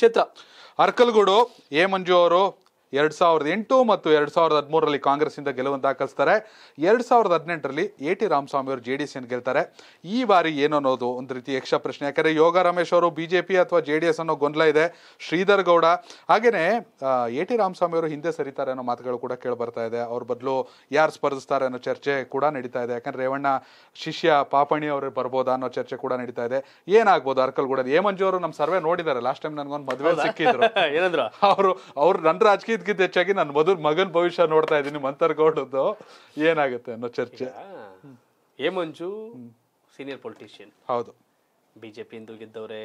ಕ್ಷೇತ್ರ ಅರ್ಕಲ್ಗೂಡು ಎ ಮಂಜು ಅವರು ಎರಡ್ ಸಾವಿರದ ಎಂಟು ಮತ್ತು ಎರಡ್ ಸಾವಿರದ ಕಾಂಗ್ರೆಸ್ ಇಂದ ಗೆಲುವನ್ನು ದಾಖಲಿಸ್ತಾರೆ ಎರಡ್ ಸಾವಿರದ ಹದಿನೆಂಟರಲ್ಲಿ ಎ ಟಿ ಅವರು ಜೆ ಡಿ ಎಸ್ ಗೆಲ್ತಾರೆ ಈ ಬಾರಿ ಏನು ಅನ್ನೋದು ಒಂದು ರೀತಿ ಯಕ್ಷ ಪ್ರಶ್ನೆ ಯಾಕಂದ್ರೆ ಯೋಗ ರಮೇಶ್ ಅವರು ಬಿಜೆಪಿ ಅಥವಾ ಜೆ ಡಿ ಎಸ್ ಅನ್ನೋ ಗೊಂದಲ ಇದೆ ಶ್ರೀಧರ್ ಗೌಡ ಹಾಗೆಯೇ ಎ ಟಿ ಅವರು ಹಿಂದೆ ಸರಿತಾರೆ ಅನ್ನೋ ಮಾತುಗಳು ಕೂಡ ಕೇಳಿ ಬರ್ತಾ ಇದೆ ಅವ್ರ ಬದಲು ಯಾರು ಸ್ಪರ್ಧಿಸ್ತಾರೆ ಅನ್ನೋ ಚರ್ಚೆ ಕೂಡ ನಡೀತಾ ಇದೆ ಯಾಕಂದ್ರೆ ರೇವಣ್ಣ ಶಿಷ್ಯ ಪಾಪಣಿ ಅವರು ಬರ್ಬೋದಾ ಅನ್ನೋ ಚರ್ಚೆ ಕೂಡ ನಡೀತಾ ಇದೆ ಏನಾಗ್ಬೋದು ಅರ್ಕಲ್ ಏ ಹೇಮಂಜು ಅವರು ನಮ್ಮ ಸರ್ವೆ ನೋಡಿದ್ದಾರೆ ಲಾಸ್ಟ್ ಟೈಮ್ ನನ್ಗೊಂದು ಮದುವೆ ಸಿಕ್ಕಿದ್ರು ಅವರು ಅವ್ರು ನನ್ನ ರಾಜಕೀಯ ಅದಕ್ಕಿದ್ಕಿದ್ದು ಹೆಚ್ಚಾಗಿ ನನ್ನ ಮಧುರ್ ಮಗನ ಭವಿಷ್ಯ ನೋಡ್ತಾ ಇದ್ದೀನಿ ಮಂತರ್ ಗೌಡದ್ದು ಏನಾಗುತ್ತೆ ಅನ್ನೋ ಚರ್ಚೆ ಹೇಮಂಜು ಸೀನಿಯರ್ ಪೊಲಿಟಿಷಿಯನ್ ಹೌದು ಬಿಜೆಪಿಯಿಂದ ಗೆದ್ದವ್ರೆ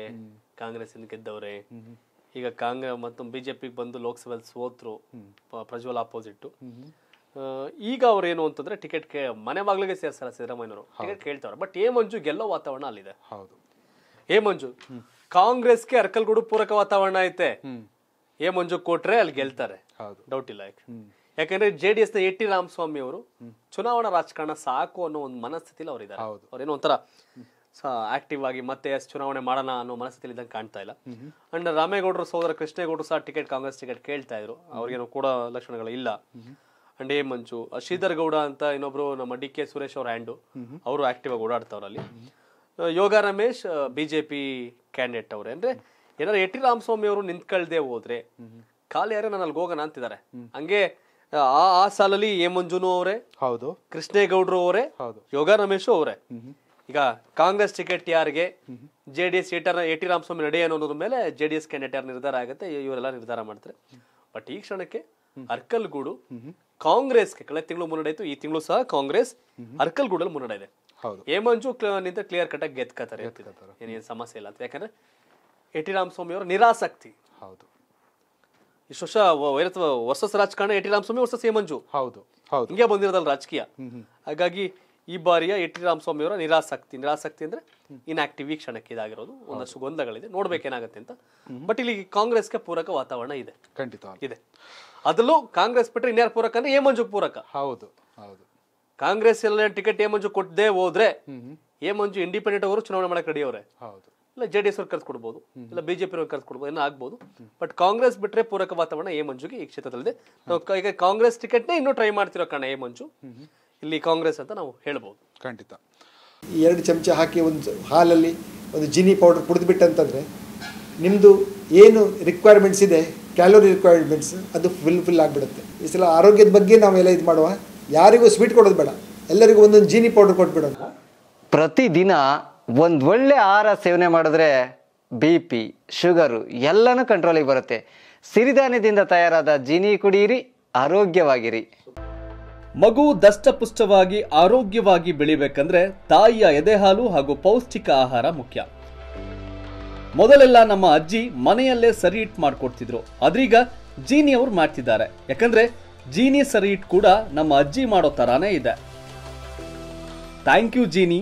ಕಾಂಗ್ರೆಸ್ ಇಂದ ಗೆದ್ದವ್ರೆ ಈಗ ಕಾಂಗ್ರೆಸ್ ಮತ್ತು ಬಿಜೆಪಿ ಬಂದು ಲೋಕಸಭೆ ಸೋತ್ರು ಪ್ರಜ್ವಲ್ ಆಪೋಸಿಟ್ ಈಗ ಅವ್ರು ಏನು ಅಂತಂದ್ರೆ ಟಿಕೆಟ್ ಮನೆ ಬಾಗಿಲಿಗೆ ಸೇರ್ಸಲ್ಲ ಸಿದ್ದರಾಮಯ್ಯವರು ಟಿಕೆಟ್ ಕೇಳ್ತಾವ್ರೆ ಬಟ್ ಹೇಮಂಜು ಮಂಜು ಗೆಲ್ಲೋ ವಾತಾವರಣ ಅಲ್ಲಿದೆ ಹೌದು ಎ ಮಂಜು ಕಾಂಗ್ರೆಸ್ಗೆ ಅರ್ಕಲ್ಗೂಡು ಪೂರಕ ವಾತಾವರಣ ಐತೆ ಎ ಮಂಜು ಕೊಟ್ರೆ ಅಲ್ಲಿ ಗೆಲ್ತಾರೆ ಡೌಟ್ ಇಲ್ಲ ಯಾಕಂದ್ರೆ ಜೆ ಡಿ ಎಸ್ ನ ಎಟ್ಟಿ ರಾಮಸ್ವಾಮಿ ಅವರು ಚುನಾವಣಾ ರಾಜಕಾರಣ ಸಾಕು ಅನ್ನೋ ಒಂದು ಮನಸ್ಥಿತಿಲಿ ಅವರಿದ್ದಾರೆ ಅವ್ರೇನೋ ಒಂಥರ ಆಕ್ಟಿವ್ ಆಗಿ ಮತ್ತೆ ಚುನಾವಣೆ ಮಾಡೋಣ ಅನ್ನೋ ಮನಸ್ಥಿತಿ ಇದ್ದಂಗೆ ಕಾಣ್ತಾ ಇಲ್ಲ ಅಂಡ್ ರಾಮೇಗೌಡರು ಸಹೋದರ ಕೃಷ್ಣೇಗೌಡರು ಸಹ ಟಿಕೆಟ್ ಕಾಂಗ್ರೆಸ್ ಟಿಕೆಟ್ ಕೇಳ್ತಾ ಇದ್ರು ಅವ್ರಿಗೇನೋ ಕೂಡ ಇಲ್ಲ ಅಂಡ್ ಎ ಮಂಜು ಶ್ರೀಧರ್ ಗೌಡ ಅಂತ ಇನ್ನೊಬ್ರು ನಮ್ಮ ಡಿ ಕೆ ಸುರೇಶ್ ಅವ್ರ ಹ್ಯಾಂಡು ಅವರು ಆಕ್ಟಿವ್ ಆಗಿ ಓಡಾಡ್ತಾವ್ರಲ್ಲಿ ಯೋಗ ರಮೇಶ್ ಬಿಜೆಪಿ ಕ್ಯಾಂಡಿಡೇಟ್ ಅವ್ರೆ ಅಂದ್ರೆ ಏನಾದ್ರು ಎಟ್ಟಿ ರಾಮಸ್ವಾಮಿ ಅವರು ನಿಂತ್ಕೊಳ್ದೆ ಹೋದ್ರೆ ಖಾಲಿ ಯಾರೇ ನಾನು ಅಲ್ಲಿ ಹೋಗೋಣ ಅಂತಿದ್ದಾರೆ ಹಂಗೆ ಆ ಆ ಸಾಲಲ್ಲಿ ಎ ಮಂಜುನು ಅವರೇ ಹೌದು ಕೃಷ್ಣೇಗೌಡರು ಅವರೇ ಹೌದು ಯೋಗ ರಮೇಶು ಅವರೇ ಈಗ ಕಾಂಗ್ರೆಸ್ ಟಿಕೆಟ್ ಯಾರಿಗೆ ಜೆ ಡಿ ಎಸ್ ಏಟರ್ ಎ ಟಿ ರಾಮಸ್ವಾಮಿ ನಡೆಯೋ ಅನ್ನೋದ್ರ ಮೇಲೆ ಜೆ ಡಿ ಎಸ್ ಕ್ಯಾಂಡಿಡೇಟ್ ಯಾರು ನಿರ್ಧಾರ ಆಗುತ್ತೆ ಇವರೆಲ್ಲ ನಿರ್ಧಾರ ಮಾಡ್ತಾರೆ ಬಟ್ ಈ ಕ್ಷಣಕ್ಕೆ ಅರ್ಕಲ್ಗೂಡು ಕಾಂಗ್ರೆಸ್ಗೆ ಕಳೆದ ತಿಂಗಳು ಮುನ್ನಡೆಯಿತು ಈ ತಿಂಗಳು ಸಹ ಕಾಂಗ್ರೆಸ್ ಅರ್ಕಲ್ಗೂಡಲ್ಲಿ ಮುನ್ನಡೆ ಇದೆ ಹೇಮಂಜು ನಿಂತ ಕ್ಲಿಯರ್ ಕಟ್ ಆಗಿ ಗೆದ್ಕತಾರೆ ಏನೇನು ಸಮಸ್ಯೆ ಇಲ್ಲ ಅಂತ ಯಾಕಂದ್ರೆ ಟಿ ಅವರ ನಿರಾಸಕ್ತಿ ಹೌದು ಇಷ್ಟು ವರ್ಷ ವೈರತ್ವ ವರ್ಸಸ್ ರಾಜಕಾರಣ ಎ ಟಿ ರಾಮಸ್ವಾಮಿ ವರ್ಸಸ್ ಹೇಮಂಜು ಹೌದು ಹೌದು ಹಿಂಗೆ ಬಂದಿರೋದಲ್ಲ ರಾಜಕೀಯ ಹಾಗಾಗಿ ಈ ಬಾರಿಯ ಎ ಟಿ ಅವರ ನಿರಾಸಕ್ತಿ ನಿರಾಸಕ್ತಿ ಅಂದ್ರೆ ಇನ್ಆಕ್ಟಿವ್ ಕ್ಷಣಕ್ಕೆ ಇದಾಗಿರೋದು ಒಂದಷ್ಟು ಗೊಂದಲಗಳಿದೆ ನೋಡ್ಬೇಕೇನಾಗುತ್ತೆ ಅಂತ ಬಟ್ ಇಲ್ಲಿ ಕಾಂಗ್ರೆಸ್ಗೆ ಪೂರಕ ವಾತಾವರಣ ಇದೆ ಖಂಡಿತ ಇದೆ ಅದರಲ್ಲೂ ಕಾಂಗ್ರೆಸ್ ಬಿಟ್ರೆ ಇನ್ಯಾರು ಪೂರಕ ಅಂದ್ರೆ ಹೇಮಂಜು ಪೂರಕ ಹೌದು ಹೌದು ಕಾಂಗ್ರೆಸ್ ಎಲ್ಲ ಟಿಕೆಟ್ ಹೇಮಂಜು ಕೊಟ್ಟದೇ ಹೋದ್ರೆ ಹೇಮಂಜು ಇಂಡಿಪೆಂಡೆಂಟ್ ಅವರು ಚುನಾವಣೆ ಮಾಡಕ್ ರೆಡಿ ಅವರೇ ಹೌದು ಇಲ್ಲ ಜೆ ಡಿ ಎಸ್ ಅವ್ರು ಕರೆದು ಕೊಡ್ಬೋದು ಇಲ್ಲ ಬಿ ಜೆ ಪಿ ಅವ್ರು ಕರೆದು ಕೊಡ್ಬೋದು ಏನೋ ಆಗ್ಬೋದು ಬಟ್ ಕಾಂಗ್ರೆಸ್ ಬಿಟ್ಟರೆ ಪೂರಕ ವಾತಾವರಣ ಎ ಮಂಜುಗೆ ಈ ಕ್ಷೇತ್ರದಲ್ಲಿ ನಾವು ಈಗ ಕಾಂಗ್ರೆಸ್ ಟಿಕೆಟ್ನೇ ಇನ್ನೂ ಟ್ರೈ ಮಾಡ್ತಿರೋ ಕಾರಣ ಎ ಮಂಜು ಇಲ್ಲಿ ಕಾಂಗ್ರೆಸ್ ಅಂತ ನಾವು ಹೇಳ್ಬೋದು ಖಂಡಿತ ಈ ಎರಡು ಚಮಚ ಹಾಕಿ ಒಂದು ಹಾಲಲ್ಲಿ ಒಂದು ಜಿನಿ ಪೌಡರ್ ಕುಡಿದ್ಬಿಟ್ಟಂತಂದರೆ ನಿಮ್ಮದು ಏನು ರಿಕ್ವೈರ್ಮೆಂಟ್ಸ್ ಇದೆ ಕ್ಯಾಲೋರಿ ರಿಕ್ವೈರ್ಮೆಂಟ್ಸ್ ಅದು ಫುಲ್ ಫಿಲ್ ಆಗಿಬಿಡುತ್ತೆ ಈ ಸಲ ಆರೋಗ್ಯದ ಬಗ್ಗೆ ನಾವೆಲ್ಲ ಇದು ಮಾಡುವ ಯಾರಿಗೂ ಸ್ವೀಟ್ ಕೊಡೋದು ಬೇಡ ಎಲ್ಲರಿಗೂ ಒಂದೊಂದು ಜೀನಿ ಪೌಡರ್ ಕೊಟ್ಬಿಡೋಣ ಪ್ರತಿದಿನ ಒಂದು ಒಳ್ಳೆ ಆಹಾರ ಸೇವನೆ ಮಾಡಿದ್ರೆ ಬಿ ಪಿ ಶುಗರು ಎಲ್ಲನೂ ಕಂಟ್ರೋಲಿಗೆ ಬರುತ್ತೆ ಸಿರಿಧಾನ್ಯದಿಂದ ತಯಾರಾದ ಜೀನಿ ಕುಡಿಯಿರಿ ಆರೋಗ್ಯವಾಗಿರಿ ಮಗು ದಷ್ಟಪುಷ್ಟವಾಗಿ ಆರೋಗ್ಯವಾಗಿ ಬೆಳಿಬೇಕಂದ್ರೆ ತಾಯಿಯ ಎದೆಹಾಲು ಹಾಗೂ ಪೌಷ್ಟಿಕ ಆಹಾರ ಮುಖ್ಯ ಮೊದಲೆಲ್ಲ ನಮ್ಮ ಅಜ್ಜಿ ಮನೆಯಲ್ಲೇ ಸರಿ ಇಟ್ ಮಾಡ್ಕೊಡ್ತಿದ್ರು ಆದ್ರೀಗ ಜೀನಿ ಅವ್ರು ಮಾಡ್ತಿದ್ದಾರೆ ಯಾಕಂದ್ರೆ ಜೀನಿ ಸರಿ ಇಟ್ ಕೂಡ ನಮ್ಮ ಅಜ್ಜಿ ಮಾಡೋ ತರಾನೇ ಇದೆ ಥ್ಯಾಂಕ್ ಯು ಜೀನಿ